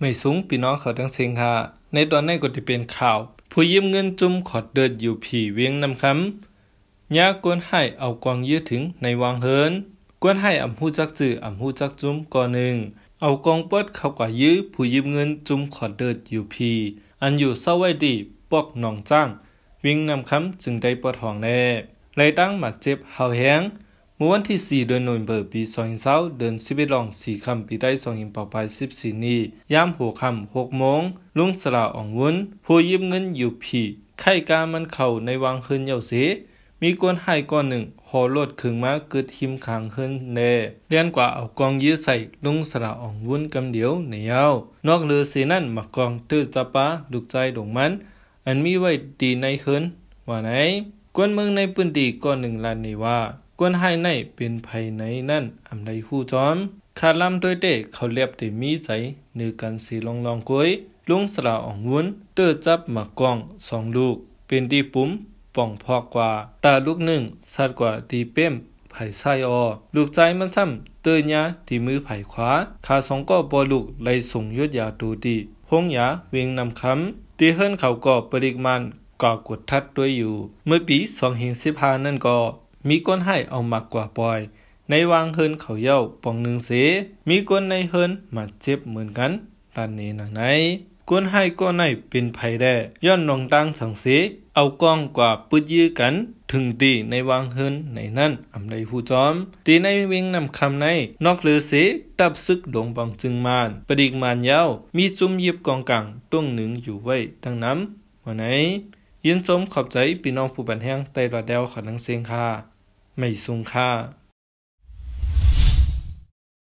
ไม่สูงพี่น้องเขาทั้งเสียง่าในตอนนีนก็จะเป็นข่าว ผู้ยืมเงินจุ่มขอดเดิดอยู่ผีเวียงนำคำยากวนให้เอากวางยืดถึงในวางเฮินกวนให้อำหูจักจื่ออำูจักจุ้มก่อนหนึ่ง เอากองเปิดเข้ากว่ายื้อผู้ยืมเงินจุ่มขอดเดิดอยู่ผีอันอยู่เศร้าไว้ดีปอกหนองจ้าง วิ่งนำคำจึงได้ปวดห้องแน่ไลตั้งมาเจ็บเฮาแ้งเมื่อวันที่ 4 เดือนหนเบอร์ปี2020เดินสิบลองสี่คำปีได้2หินเป่าไป14นี้ยามหัวคำ6 โมงลุงสลาอ่องวุ้น ผู้ยิบเงินอยู่ผี ไข่กามันเข่าในวังเฮืนเยาเสมีกวนหายก้อนหนึ่งหอรถขึงมาเกิดหิมขังเฮืนเน่เรียนกว่าเอากองยื้อใส่ลุงสลาอ่องวุ้นกำเดียวในยาวนอกเลือสสนั่นมากองตื้อจับปาดุกใจดงมัน อันมีไว้ดีในเฮืนว่าไหน กวนเมืองในพื้นดีก้อนหนึ่งลานนี้ว่ากวนให้ในเป็นภายในนั่นอำไดคู้จอมคาลำด้วยเตเขาเลียบได้มีใจเนือกันสีลองลองกวยลุงสลาอองวุนเตอจับมากองสองลูก เป็นดีปุ้มป่องพอกกว่าตาลูกหนึ่งสัดกว่าดีเป้มไผ่ไส้ออ ลูกใจมันซ้ำเตอยาที่มือไผ่ขวาขาสองก็บอลูกไล่ส่งยดยาดูดีพงหยาเวงนำคำตีเฮิรนเขาก็ปริกมันก่อกดทัดด้วยอยู่ เมื่อปีส2 0 1านั่นก็มีก้นให้เอามากกว่าปล่อย ในวางเฮินเขาเย้าปองหนึ่งเส มีก้นในเฮินมาเจ็บเหมือนกันตอนนี้หนังไหนก้นให้ก็ในเป็นไยแด้ย้อนนองตังสังเส เอากองกว่าปืดยื้อกัน ถึงตีในวางเฮินในนั่นอำไดผู้จอมตีในวิ่งนำคำในนอกเลือเสตับซึกดงปองจึงมานประดิกมานยาวมีซุ้มยิบกองกลางต้งหนึ่งอยู่ไว้ตั้งน้นว่นไหนยินสมขอบใจพี่น้องผู้บันแห้งไต่ระเดวขอนังเซิงค่ะไม่สูงค่า